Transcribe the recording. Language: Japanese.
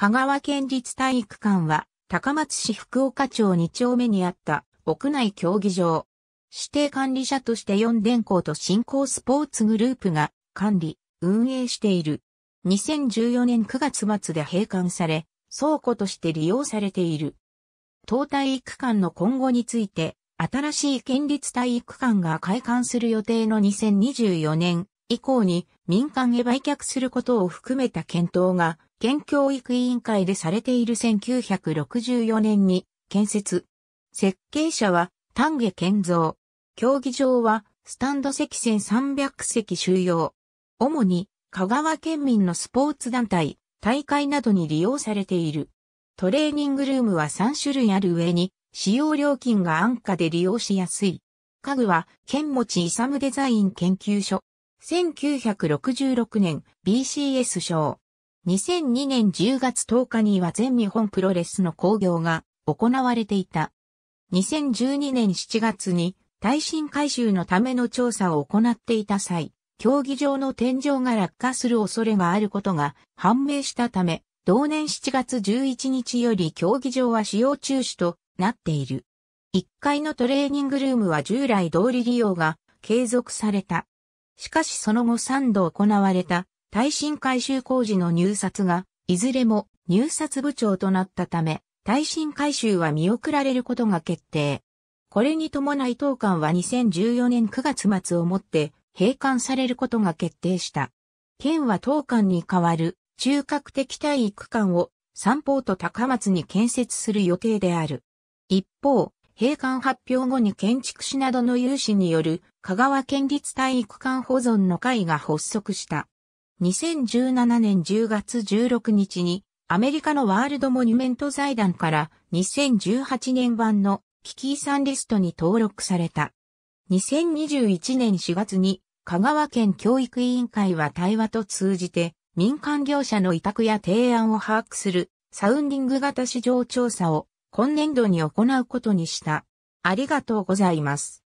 香川県立体育館は、高松市福岡町2丁目にあった屋内競技場。指定管理者として4電工と振興スポーツグループが管理、運営している。2014年9月末で閉館され、倉庫として利用されている。当体育館の今後について、新しい県立体育館が開館する予定の2024年以降に民間へ売却することを含めた検討が、県教育委員会でされている1964年に建設。設計者は丹下健造。競技場はスタンド席1300席収容。主に香川県民のスポーツ団体、大会などに利用されている。トレーニングルームは3種類ある上に、使用料金が安価で利用しやすい。家具は、県持ち勇デザイン研究所、1966年 BCS 賞。2002年10月10日には全日本プロレスの興行が行われていた。2012年7月に耐震改修のための調査を行っていた際、競技場の天井が落下する恐れがあることが判明したため、同年7月11日より競技場は使用中止となっている。1階のトレーニングルームは従来通り利用が継続された。しかしその後3度行われた耐震改修工事の入札が、いずれも入札部長となったため、耐震改修は見送られることが決定。これに伴い当館は2014年9月末をもって閉館されることが決定した。県は当館に代わる中核的体育館を三方と高松に建設する予定である。一方、閉館発表後に建築士などの有志による香川県立体育館保存の会が発足した。2017年10月16日にアメリカのワールドモニュメント財団から2018年版の危機遺産リストに登録された。2021年4月に香川県教育委員会は対話と通じて民間業者の委託や提案を把握するサウンディング型市場調査を今年度に行うことにした。ありがとうございます。